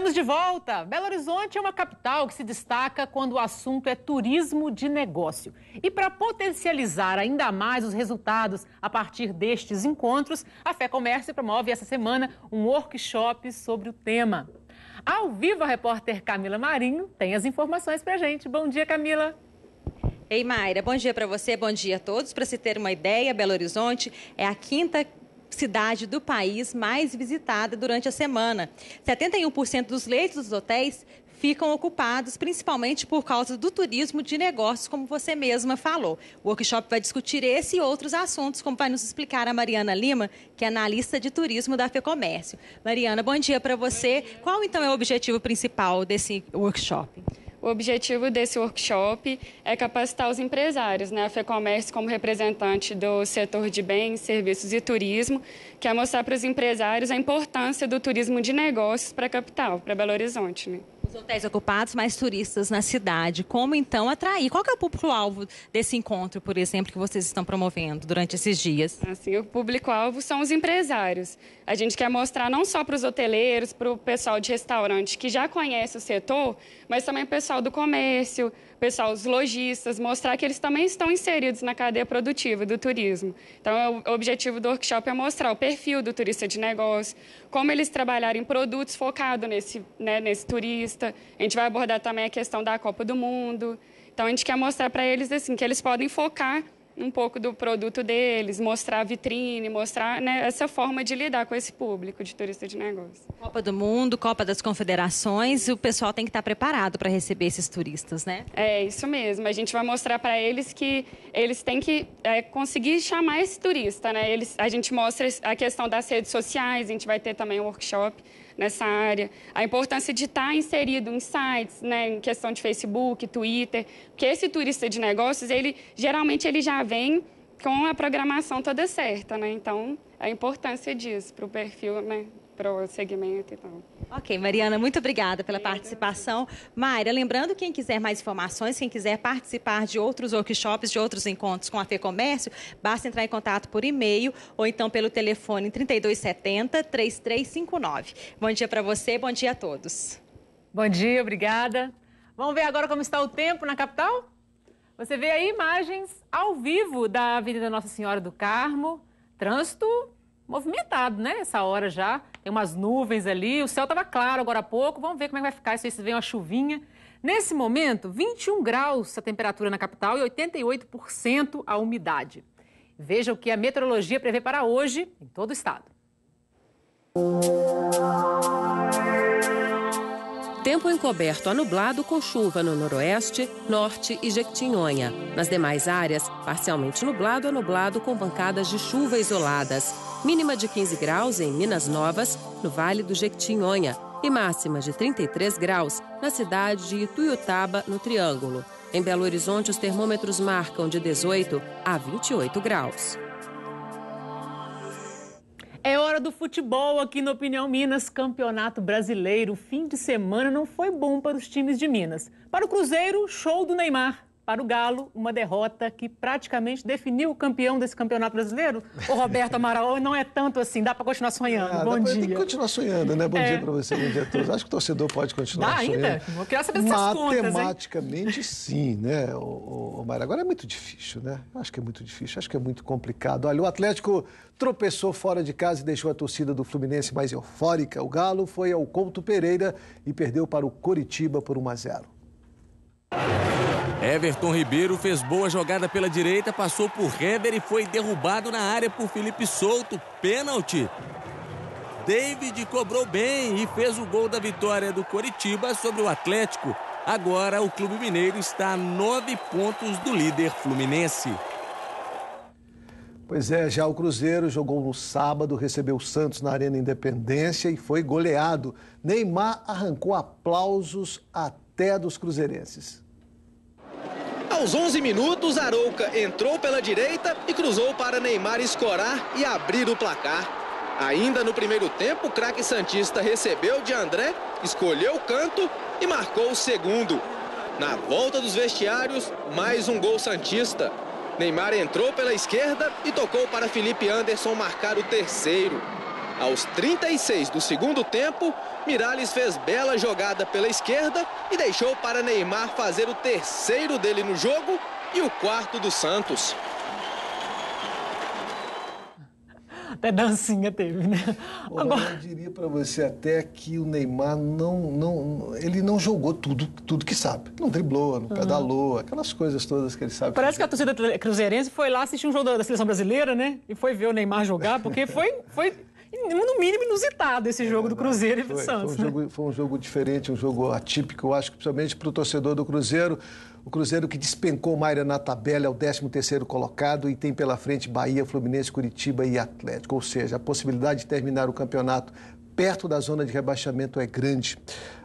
Estamos de volta! Belo Horizonte é uma capital que se destaca quando o assunto é turismo de negócio. E para potencializar ainda mais os resultados a partir destes encontros, a Fé Comércio promove essa semana um workshop sobre o tema. Ao vivo, a repórter Camila Marinho tem as informações para a gente. Bom dia, Camila! Ei, Mayra, bom dia para você, bom dia a todos. Para se ter uma ideia, Belo Horizonte é a quinta cidade do país mais visitada durante a semana. 71% dos leitos dos hotéis ficam ocupados, principalmente por causa do turismo de negócios, como você mesma falou. O workshop vai discutir esse e outros assuntos, como vai nos explicar a Mariana Lima, que é analista de turismo da FEComércio. Mariana, bom dia para você. Qual então é o objetivo principal desse workshop? O objetivo desse workshop é capacitar os empresários, né, a FEComércio como representante do setor de bens, serviços e turismo, que é mostrar para os empresários a importância do turismo de negócios para a capital, para Belo Horizonte. Né? Os hotéis ocupados, mais turistas na cidade. Como então atrair? Qual é o público-alvo desse encontro, por exemplo, que vocês estão promovendo durante esses dias? Assim, o público-alvo são os empresários. A gente quer mostrar não só para os hoteleiros, para o pessoal de restaurante que já conhece o setor, mas também o pessoal do comércio, pessoal, os lojistas, mostrar que eles também estão inseridos na cadeia produtiva do turismo. Então, é o objetivo do workshop é mostrar o perfil do turista de negócio, como eles trabalharem produtos focados nesse, né, nesse turista. A gente vai abordar também a questão da Copa do Mundo. Então, a gente quer mostrar para eles assim, que eles podem focar um pouco do produto deles, mostrar a vitrine, mostrar né, essa forma de lidar com esse público de turista de negócio. Copa do Mundo, Copa das Confederações, o pessoal tem que estar preparado para receber esses turistas, né? É, isso mesmo. A gente vai mostrar para eles que eles têm que é, conseguir chamar esse turista, né? Eles, a gente mostra a questão das redes sociais, a gente vai ter também um workshop nessa área, a importância de estar tá inserido em sites, né, em questão de Facebook, Twitter, porque esse turista de negócios, ele geralmente ele já vem com a programação toda certa, né? Então, a importância disso para o perfil né, para o segmento e então. tal. Ok, Mariana, muito obrigada pela participação. Mayra, lembrando, quem quiser mais informações, quem quiser participar de outros workshops, de outros encontros com a Fê Comércio, basta entrar em contato por e-mail ou então pelo telefone 3270-3359. Bom dia para você, bom dia a todos. Bom dia, obrigada. Vamos ver agora como está o tempo na capital? Você vê aí imagens ao vivo da Avenida Nossa Senhora do Carmo. Trânsito movimentado, né? Essa hora já. Tem umas nuvens ali. O céu estava claro agora há pouco. Vamos ver como é que vai ficar. Isso aí se vem uma chuvinha. Nesse momento, 21 graus a temperatura na capital e 88% a umidade. Veja o que a meteorologia prevê para hoje em todo o estado. Tempo encoberto a nublado com chuva no noroeste, norte e Jequitinhonha. Nas demais áreas, parcialmente nublado a nublado com pancadas de chuva isoladas mínima de 15 graus em Minas Novas, no Vale do Jequitinhonha, e máxima de 33 graus na cidade de Ituiutaba, no Triângulo. Em Belo Horizonte, os termômetros marcam de 18 a 28 graus. É hora do futebol aqui no Opinião Minas. Campeonato Brasileiro. Fim de semana não foi bom para os times de Minas. Para o Cruzeiro, show do Neymar para o Galo, uma derrota que praticamente definiu o campeão desse campeonato brasileiro. O Roberto Amaral não é tanto assim, dá para continuar sonhando. Ah, Bom dia. Tem que continuar sonhando, né? Bom é. dia para você, bom dia a todos. Acho que o torcedor pode continuar dá sonhando. ainda? saber contas, Matematicamente, sim, né, o, Agora é muito difícil, né? Acho que é muito difícil, acho que é muito complicado. Olha, o Atlético tropeçou fora de casa e deixou a torcida do Fluminense mais eufórica. O Galo foi ao Couto Pereira e perdeu para o Coritiba por 1 a 0. Everton Ribeiro fez boa jogada pela direita, passou por Heber e foi derrubado na área por Felipe Souto. Pênalti. David cobrou bem e fez o gol da vitória do Coritiba sobre o Atlético. Agora o Clube Mineiro está a nove pontos do líder Fluminense. Pois é, já o Cruzeiro jogou no sábado, recebeu o Santos na Arena Independência e foi goleado. Neymar arrancou aplausos até dos cruzeirenses. Aos 11 minutos, Arouca entrou pela direita e cruzou para Neymar escorar e abrir o placar. Ainda no primeiro tempo, o craque Santista recebeu de André, escolheu o canto e marcou o segundo. Na volta dos vestiários, mais um gol Santista. Neymar entrou pela esquerda e tocou para Felipe Anderson marcar o terceiro. Aos 36 do segundo tempo, Miralles fez bela jogada pela esquerda e deixou para Neymar fazer o terceiro dele no jogo e o quarto do Santos. Até dancinha teve, né? Bom, Agora... Eu diria para você até que o Neymar não, não, ele não jogou tudo, tudo que sabe. Não driblou, não uhum. pedalou, aquelas coisas todas que ele sabe. Parece fazer. que a torcida cruzeirense foi lá assistir um jogo da, da seleção brasileira, né? E foi ver o Neymar jogar, porque foi, foi no mínimo inusitado esse jogo é do Cruzeiro e do Santos. Foi um, né? jogo, foi um jogo diferente, um jogo atípico, eu acho, principalmente para o torcedor do Cruzeiro. O Cruzeiro que despencou Maíra na tabela é o 13 terceiro colocado e tem pela frente Bahia, Fluminense, Curitiba e Atlético. Ou seja, a possibilidade de terminar o campeonato perto da zona de rebaixamento é grande.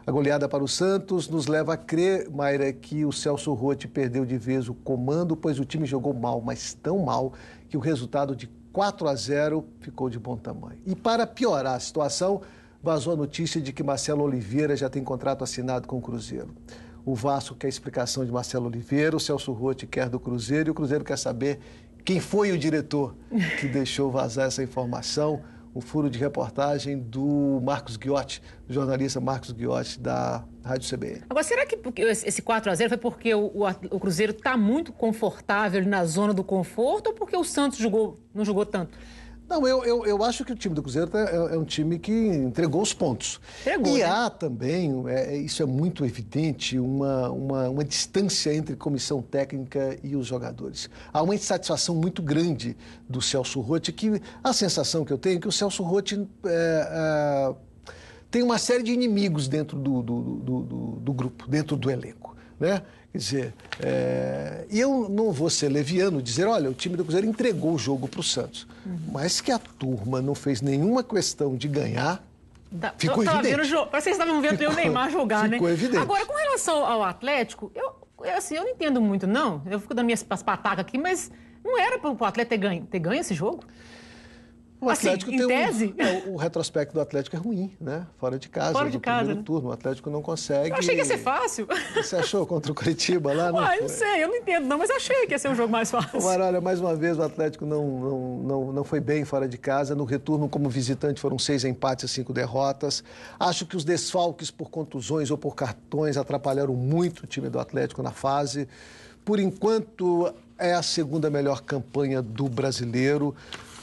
A goleada para o Santos nos leva a crer, Maíra, que o Celso Rotti perdeu de vez o comando, pois o time jogou mal, mas tão mal que o resultado de 4 a 0 ficou de bom tamanho. E para piorar a situação, vazou a notícia de que Marcelo Oliveira já tem contrato assinado com o Cruzeiro. O Vasco quer explicação de Marcelo Oliveira, o Celso Rotti quer do Cruzeiro e o Cruzeiro quer saber quem foi o diretor que deixou vazar essa informação um furo de reportagem do Marcos Guiotti, do jornalista Marcos Guiotti da Rádio CBN. Agora, será que esse 4 a 0 foi porque o, o, o Cruzeiro está muito confortável na zona do conforto ou porque o Santos jogou, não jogou tanto? Não, eu, eu, eu acho que o time do Cruzeiro tá, é, é, um time que entregou os pontos. Entregou, e né? há também, é, é, isso é muito evidente, uma, uma, uma distância entre comissão técnica e os jogadores. Há uma insatisfação muito grande do Celso Rotti, que a sensação que eu tenho é que o Celso Rotti é, é tem uma série de inimigos dentro do, do, do, do, do grupo, dentro do elenco né? Quer dizer, é... eu não vou ser leviano dizer, olha, o time do Cruzeiro entregou o jogo para o Santos, uhum. mas que a turma não fez nenhuma questão de ganhar. Da... Ficou evidente. Vendo, vocês estavam vendo ficou, o Neymar jogar, né? ficou né? evidente. Agora, com relação ao Atlético, eu, eu, assim, eu não entendo muito, não. Eu fico dando minhas patacas aqui, mas não era para o atleta ter ganho, ter ganho esse jogo? O assim, Atlético assim, tem tese? Um, é, o retrospecto do Atlético é ruim, né? Fora de casa, Fora de casa, primeiro né? turno. O Atlético não consegue... Eu achei que ia ser fácil. Você achou contra o Curitiba lá? Não Uai, não sei, eu não entendo não, mas achei que ia ser um jogo mais fácil. Mas olha, mais uma vez, o Atlético não, não, não, não foi bem fora de casa. No retorno, como visitante, foram seis empates e cinco derrotas. Acho que os desfalques por contusões ou por cartões atrapalharam muito o time do Atlético na fase. Por enquanto, é a segunda melhor campanha do brasileiro.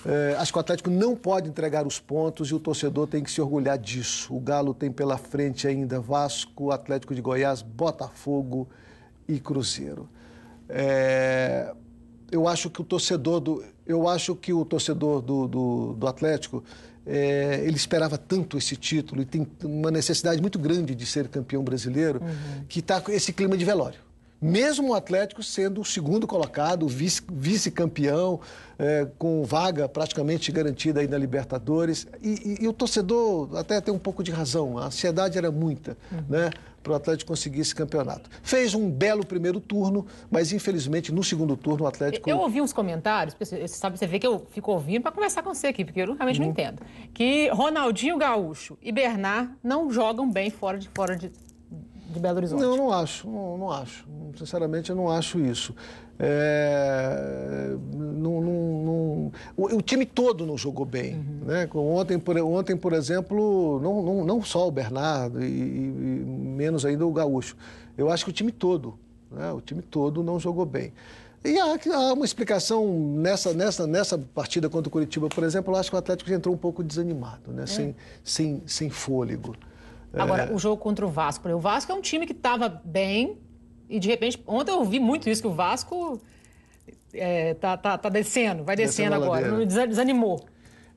É, acho que o Atlético não pode entregar os pontos e o torcedor tem que se orgulhar disso. O Galo tem pela frente ainda Vasco, Atlético de Goiás, Botafogo e Cruzeiro. É, eu acho que o torcedor do, eu acho que o torcedor do, do, do Atlético é, ele esperava tanto esse título e tem uma necessidade muito grande de ser campeão brasileiro uhum. que está esse clima de velório mesmo o Atlético sendo o segundo colocado, vice-campeão, vice é, com vaga praticamente garantida aí na Libertadores. E, e, e, o torcedor até tem um pouco de razão, a ansiedade era muita, uhum. né? Para o Atlético conseguir esse campeonato. Fez um belo primeiro turno, mas infelizmente no segundo turno o Atlético. Eu ouvi uns comentários, você sabe, você vê que eu fico ouvindo para conversar com você aqui, porque eu realmente uhum. não entendo. Que Ronaldinho Gaúcho e Bernard não jogam bem fora de, fora de, de Belo Horizonte. Não, não acho, não, não acho. Sinceramente, eu não acho isso. É... Não, não, o, o, time todo não jogou bem. Uhum. Né? Ontem, por, ontem, por exemplo, não, não, só o Bernardo e, e, menos ainda o Gaúcho. Eu acho que o time todo, né? o time todo não jogou bem. E há, há, uma explicação nessa, nessa, nessa partida contra o Curitiba, por exemplo, eu acho que o Atlético já entrou um pouco desanimado, né? É. sem, sem, sem fôlego. Agora, é... o jogo contra o Vasco. O Vasco é um time que estava bem e, de repente, ontem eu ouvi muito isso, que o Vasco é, tá, tá, tá descendo, vai descendo, descendo agora. Desanimou.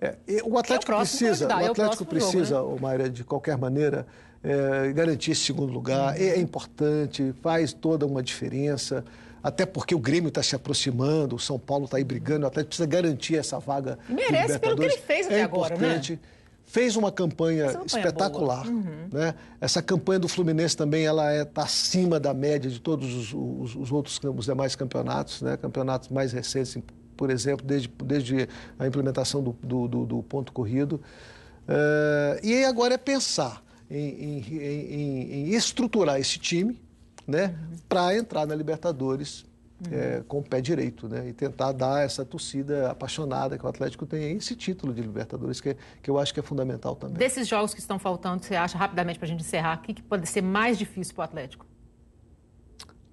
É, é, o Atlético é o precisa, o Atlético é o precisa, jogo, né? de qualquer maneira, é, garantir esse segundo lugar. É, é, importante, faz toda uma diferença. Até porque o Grêmio está se aproximando, o São Paulo está aí brigando, o Atlético precisa garantir essa vaga. Merece pelo que ele fez até agora, né? fez uma campanha, é espetacular. Uhum. Né? Essa campanha do Fluminense também ela está é, tá acima da média de todos os, os, os outros os demais campeonatos, né? campeonatos mais recentes, por exemplo, desde, desde a implementação do, do, do, do ponto corrido. Uh, e agora é pensar em, em, em, em estruturar esse time né? Uhum. para entrar na Libertadores é, com o pé direito, né? E tentar dar essa torcida apaixonada que o Atlético tem esse título de Libertadores, que, é, que eu acho que é fundamental também. Desses jogos que estão faltando, você acha, rapidamente para a gente encerrar, o que, que, pode ser mais difícil para o Atlético?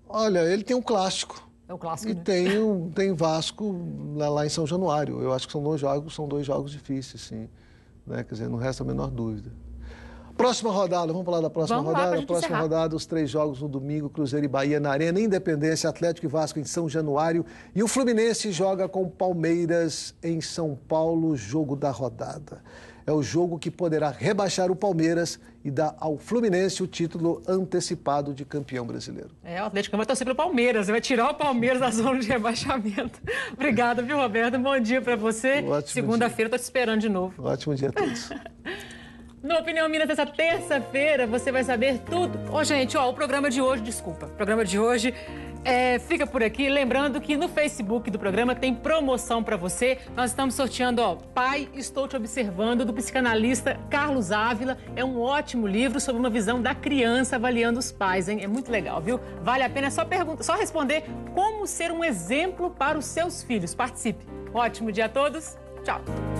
Olha, ele tem um clássico. É o clássico, E né? tem, um, tem Vasco lá, lá, em São Januário. Eu acho que são dois jogos, são dois jogos difíceis, sim. Né? Quer dizer, não resta a menor dúvida. Próxima rodada, vamos falar da próxima vamos rodada. Lá próxima encerrar. rodada, os três jogos no domingo, Cruzeiro e Bahia na Arena, Independência, Atlético e Vasco em São Januário. E o Fluminense joga com Palmeiras em São Paulo, jogo da rodada. É o jogo que poderá rebaixar o Palmeiras e dar ao Fluminense o título antecipado de campeão brasileiro. É, o Atlético vai torcer para o Palmeiras, vai tirar o Palmeiras da zona de rebaixamento. Obrigada, viu, Roberto? Bom dia para você. Segunda-feira estou te esperando de novo. ótimo dia a todos. No Opinião Minas, essa terça-feira, você vai saber tudo. Ô, oh, gente, ó, o programa de hoje, desculpa, o programa de hoje é, fica por aqui. Lembrando que no Facebook do programa tem promoção para você. Nós estamos sorteando, ó, Pai, Estou Te Observando, do psicanalista Carlos Ávila. É um ótimo livro sobre uma visão da criança avaliando os pais, hein? É muito legal, viu? Vale a pena só, pergunta, só responder como ser um exemplo para os seus filhos. Participe. Ótimo dia a todos. Tchau.